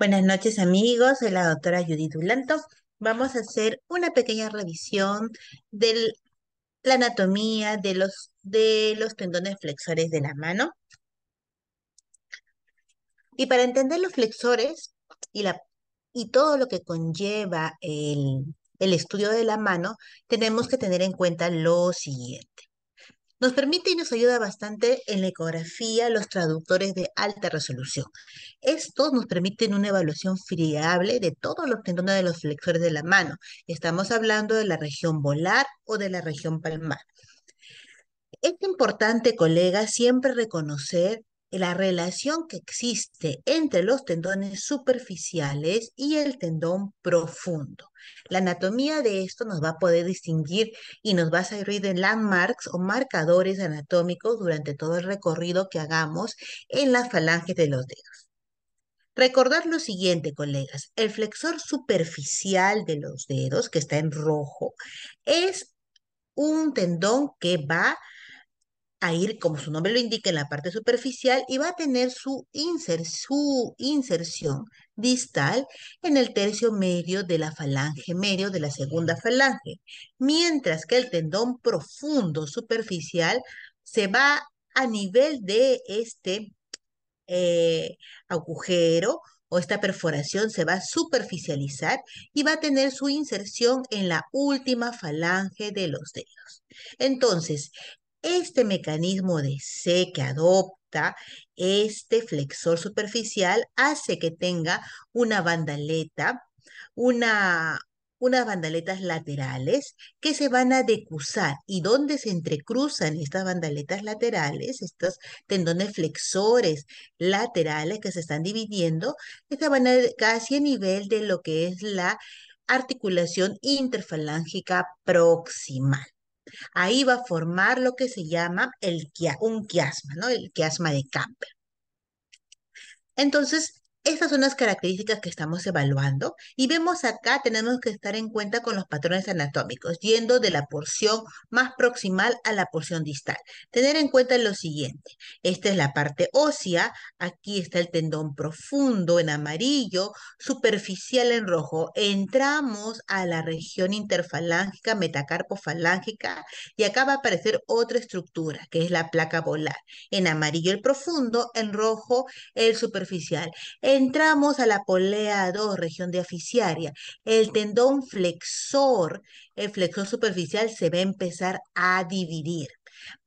Buenas noches amigos, soy la doctora Judith Ulanto. Vamos a hacer una pequeña revisión de la anatomía de los, de los tendones flexores de la mano. Y para entender los flexores y, la, y todo lo que conlleva el estudio de la mano, tenemos que tener en cuenta lo siguiente. Nos permite y nos ayuda bastante en la ecografía los traductores de alta resolución. Estos nos permiten una evaluación friable de todos los tendones de los flexores de la mano. Estamos hablando de la región volar o de la región palmar. Es importante, colega, siempre reconocer la relación que existe entre los tendones superficiales y el tendón profundo. La anatomía de esto nos va a poder distinguir y nos va a servir de landmarks o marcadores anatómicos durante todo el recorrido que hagamos en las falanges de los dedos. Recordad lo siguiente, colegas, el flexor superficial de los dedos, que está en rojo, es un tendón que va a ir, como su nombre lo indica, en la parte superficial y va a tener su, su inserción distal en el tercio medio de la falange medio de la segunda falange, mientras que el tendón profundo superficial se va a nivel de este eh, agujero o esta perforación se va a superficializar y va a tener su inserción en la última falange de los dedos. Entonces, este mecanismo de C que adopta este flexor superficial hace que tenga una bandaleta, unas bandaletas laterales que se van a decusar y donde se entrecruzan estas bandaletas laterales, estos tendones flexores laterales que se están dividiendo, estas van a casi a nivel de lo que es la articulación interfalángica proximal. Ahí va a formar lo que se llama el, un quiasma, ¿no? El quiasma de Camper. Entonces, estas son las características que estamos evaluando y vemos acá tenemos que estar en cuenta con los patrones anatómicos, yendo de la porción más proximal a la porción distal. Tener en cuenta lo siguiente, esta es la parte ósea, aquí está el tendón profundo en amarillo, superficial en rojo. Entramos a la región interfalángica, metacarpofalángica y acá va a aparecer otra estructura que es la placa volar. En amarillo el profundo, en rojo el superficial. Entramos a la polea 2, región de aficiaria. El tendón flexor, el flexor superficial se va a empezar a dividir.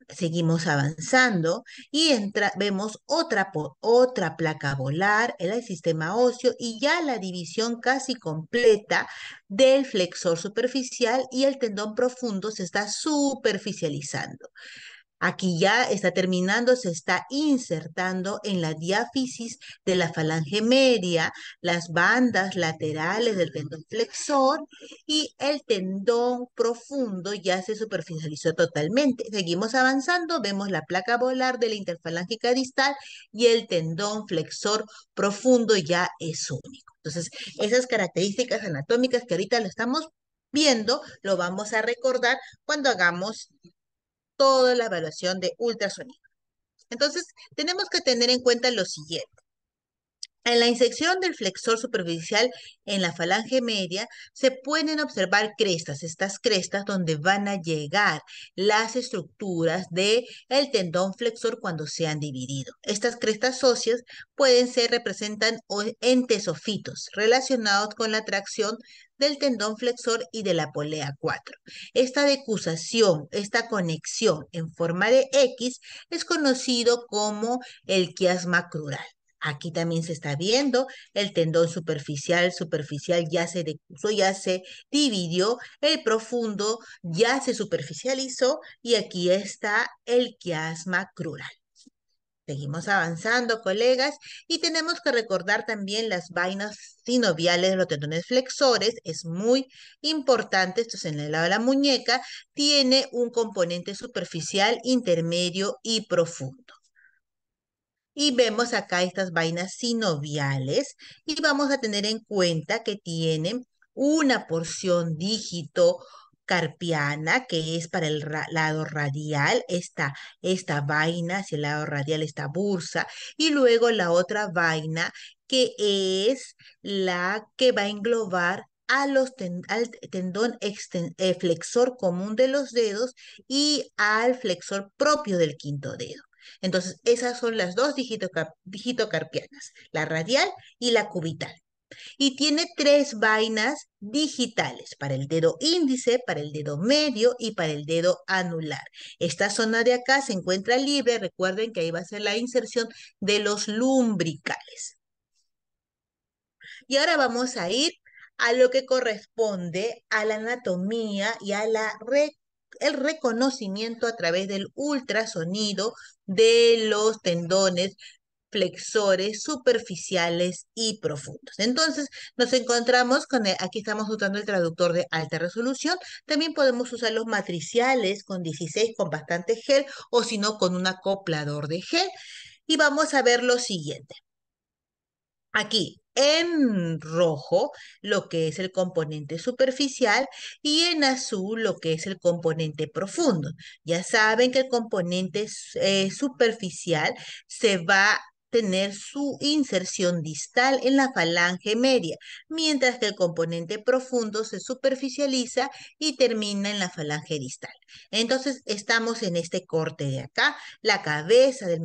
Seguimos avanzando y entra, vemos otra, otra placa volar en el sistema óseo y ya la división casi completa del flexor superficial y el tendón profundo se está superficializando. Aquí ya está terminando, se está insertando en la diáfisis de la falange media, las bandas laterales del tendón flexor y el tendón profundo ya se superficializó totalmente. Seguimos avanzando, vemos la placa volar de la interfalángica distal y el tendón flexor profundo ya es único. Entonces, esas características anatómicas que ahorita lo estamos viendo, lo vamos a recordar cuando hagamos toda la evaluación de ultrasonido. Entonces, tenemos que tener en cuenta lo siguiente. En la insección del flexor superficial en la falange media se pueden observar crestas, estas crestas donde van a llegar las estructuras del el tendón flexor cuando se han dividido. Estas crestas óseas pueden ser representan entesofitos relacionados con la tracción del tendón flexor y de la polea 4. Esta decusación, esta conexión en forma de X es conocido como el quiasma crural. Aquí también se está viendo el tendón superficial, superficial ya se decuso, ya se dividió, el profundo ya se superficializó y aquí está el quiasma crural. Seguimos avanzando, colegas, y tenemos que recordar también las vainas sinoviales de los tendones flexores. Es muy importante, esto es en el lado de la muñeca, tiene un componente superficial, intermedio y profundo. Y vemos acá estas vainas sinoviales y vamos a tener en cuenta que tienen una porción dígito carpiana, que es para el lado radial, esta, esta vaina hacia el lado radial, esta bursa, y luego la otra vaina que es la que va a englobar al tendón eh, flexor común de los dedos y al flexor propio del quinto dedo. Entonces, esas son las dos digitocarpianas, la radial y la cubital. Y tiene tres vainas digitales para el dedo índice, para el dedo medio y para el dedo anular. Esta zona de acá se encuentra libre. Recuerden que ahí va a ser la inserción de los lumbricales. Y ahora vamos a ir a lo que corresponde a la anatomía y a la el reconocimiento a través del ultrasonido de los tendones flexores superficiales y profundos. Entonces, nos encontramos con, aquí estamos usando el traductor de alta resolución, también podemos usar los matriciales con 16, con bastante gel, o si no, con un acoplador de gel. Y vamos a ver lo siguiente. Aquí en rojo lo que es el componente superficial y en azul lo que es el componente profundo. Ya saben que el componente eh, superficial se va a tener su inserción distal en la falange media, mientras que el componente profundo se superficializa y termina en la falange distal. Entonces estamos en este corte de acá, la cabeza del,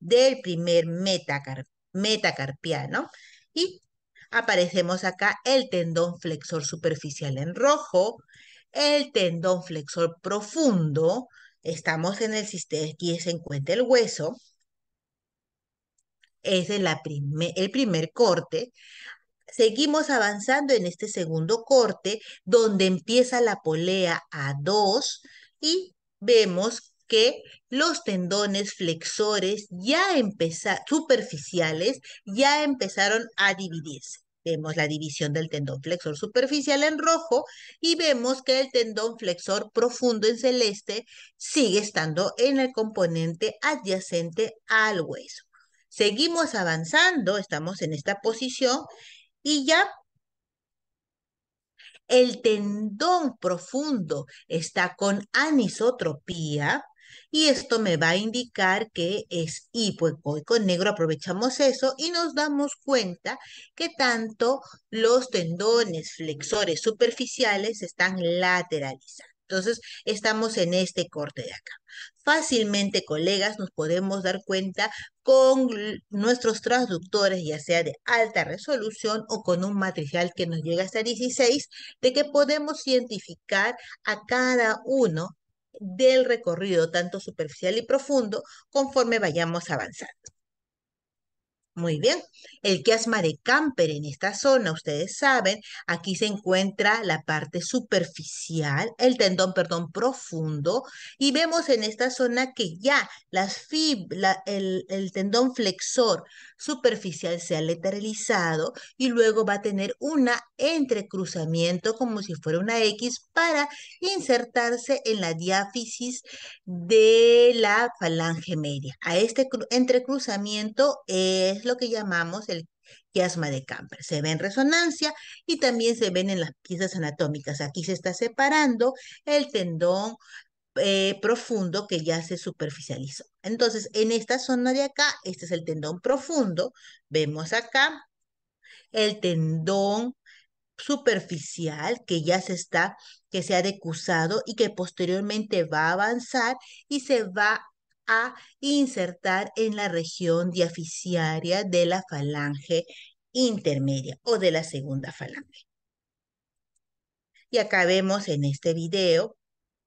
del primer metacarpio metacarpiano. Y aparecemos acá el tendón flexor superficial en rojo, el tendón flexor profundo, estamos en el sistema, y se encuentra el hueso, es el primer corte. Seguimos avanzando en este segundo corte, donde empieza la polea A2 y vemos que los tendones flexores ya superficiales ya empezaron a dividirse. Vemos la división del tendón flexor superficial en rojo y vemos que el tendón flexor profundo en celeste sigue estando en el componente adyacente al hueso. Seguimos avanzando, estamos en esta posición y ya el tendón profundo está con anisotropía, y esto me va a indicar que es hipoecoico negro. Aprovechamos eso y nos damos cuenta que tanto los tendones flexores superficiales están lateralizados. Entonces, estamos en este corte de acá. Fácilmente, colegas, nos podemos dar cuenta con nuestros transductores, ya sea de alta resolución o con un matricial que nos llega hasta 16, de que podemos identificar a cada uno del recorrido, tanto superficial y profundo, conforme vayamos avanzando. Muy bien. El quiasma de Camper en esta zona, ustedes saben, aquí se encuentra la parte superficial, el tendón, perdón, profundo, y vemos en esta zona que ya las fib, el, tendón flexor superficial se ha lateralizado y luego va a tener un entrecruzamiento como si fuera una X para insertarse en la diáfisis de la falange media. A este entrecruzamiento es lo que llamamos el quiasma de Camper. Se ve en resonancia y también se ven en las piezas anatómicas. Aquí se está separando el tendón eh, profundo que ya se superficializó. Entonces, en esta zona de acá, este es el tendón profundo. Vemos acá el tendón superficial que ya se está, que se ha decusado y que posteriormente va a avanzar y se va a insertar en la región diaficiaria de la falange intermedia o de la segunda falange. Y acá vemos en este video,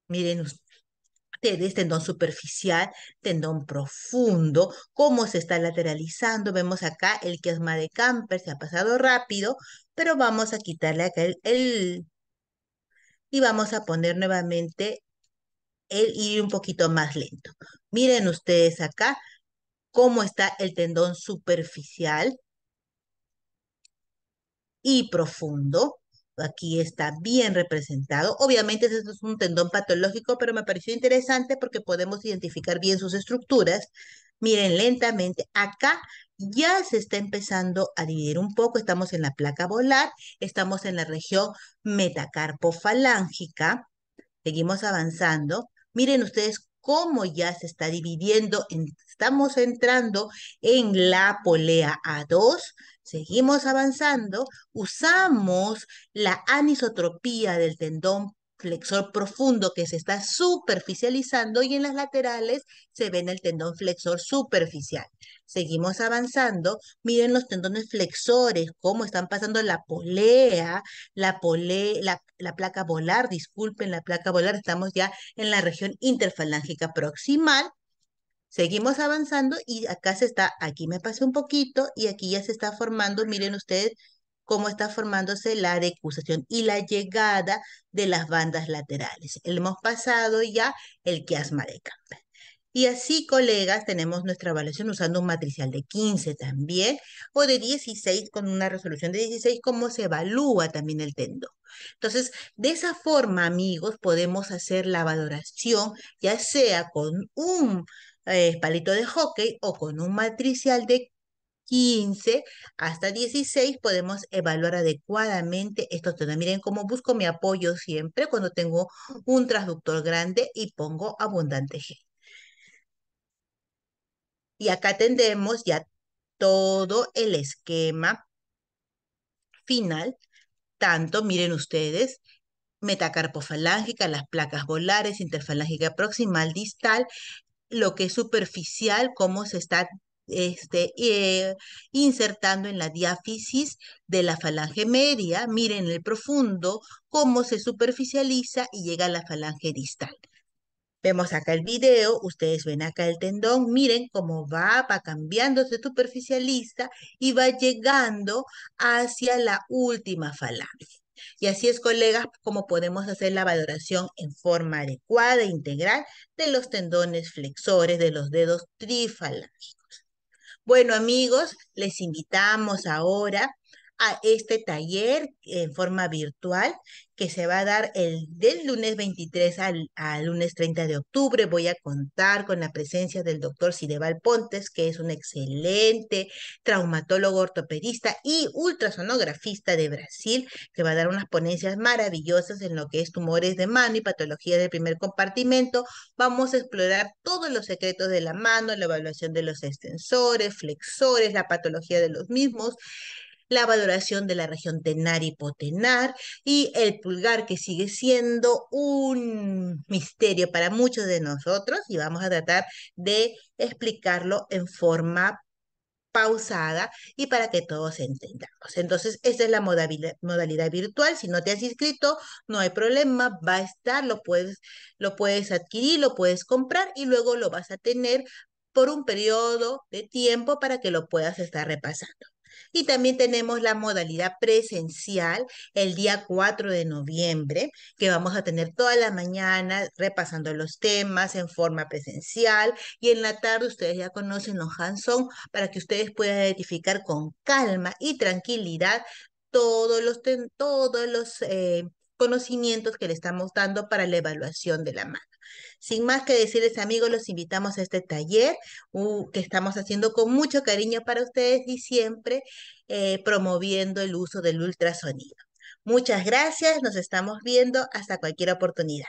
miren ustedes, tendón superficial, tendón este profundo, cómo se está lateralizando. Vemos acá el quiasma de Camper, se ha pasado rápido, pero vamos a quitarle acá el y vamos a poner nuevamente el ir un poquito más lento. Miren ustedes acá cómo está el tendón superficial y profundo. Aquí está bien representado. Obviamente esto es un tendón patológico, pero me pareció interesante porque podemos identificar bien sus estructuras. Miren lentamente, acá ya se está empezando a dividir un poco. Estamos en la placa volar, estamos en la región metacarpofalángica. Seguimos avanzando. Miren ustedes cómo ya se está dividiendo, estamos entrando en la polea A2, seguimos avanzando, usamos la anisotropía del tendón flexor profundo que se está superficializando y en las laterales se ven el tendón flexor superficial. Seguimos avanzando. Miren los tendones flexores, cómo están pasando la polea, la, polea, la placa volar, disculpen, la placa volar. Estamos ya en la región interfalángica proximal. Seguimos avanzando y acá se está, aquí me pasé un poquito y aquí ya se está formando, miren ustedes, cómo está formándose la decusación y la llegada de las bandas laterales. Hemos pasado ya el quiasma de Campbell. Y así, colegas, tenemos nuestra evaluación usando un matricial de 15 también, o de 16 con una resolución de 16, cómo se evalúa también el tendón. Entonces, de esa forma, amigos, podemos hacer la valoración, ya sea con un eh, palito de hockey o con un matricial de 15 hasta 16 podemos evaluar adecuadamente estos temas. Miren cómo busco mi apoyo siempre cuando tengo un transductor grande y pongo abundante G. Y acá tendemos ya todo el esquema final, tanto, miren ustedes, metacarpofalángica, las placas volares, interfalángica proximal, distal, lo que es superficial, cómo se está este, eh, insertando en la diáfisis de la falange media, miren el profundo, cómo se superficializa y llega a la falange distal. Vemos acá el video, ustedes ven acá el tendón, miren cómo va, va cambiando, se superficializa y va llegando hacia la última falange. Y así es, colegas, como podemos hacer la valoración en forma adecuada e integral de los tendones flexores de los dedos trifalanges. Bueno amigos, les invitamos ahora a este taller en forma virtual que se va a dar el del lunes 23 al, lunes 30 de octubre. Voy a contar con la presencia del doctor Sideval Pontes, que es un excelente traumatólogo ortopedista y ultrasonografista de Brasil, que va a dar unas ponencias maravillosas en lo que es tumores de mano y patología del primer compartimento. Vamos a explorar todos los secretos de la mano, la evaluación de los extensores, flexores, la patología de los mismos la valoración de la región tenar-hipotenar y el pulgar que sigue siendo un misterio para muchos de nosotros y vamos a tratar de explicarlo en forma pausada y para que todos entendamos. Entonces, esta es la modalidad, virtual. Si no te has inscrito, no hay problema, va a estar, lo puedes, lo puedes adquirir, lo puedes comprar y luego lo vas a tener por un periodo de tiempo para que lo puedas estar repasando. Y también tenemos la modalidad presencial el día 4 de noviembre, que vamos a tener toda la mañana repasando los temas en forma presencial. Y en la tarde ustedes ya conocen los Hanson para que ustedes puedan identificar con calma y tranquilidad todos los, todos los eh, conocimientos que le estamos dando para la evaluación de la mano. Sin más que decirles, amigos, los invitamos a este taller uh, que estamos haciendo con mucho cariño para ustedes y siempre eh, promoviendo el uso del ultrasonido. Muchas gracias, nos estamos viendo hasta cualquier oportunidad.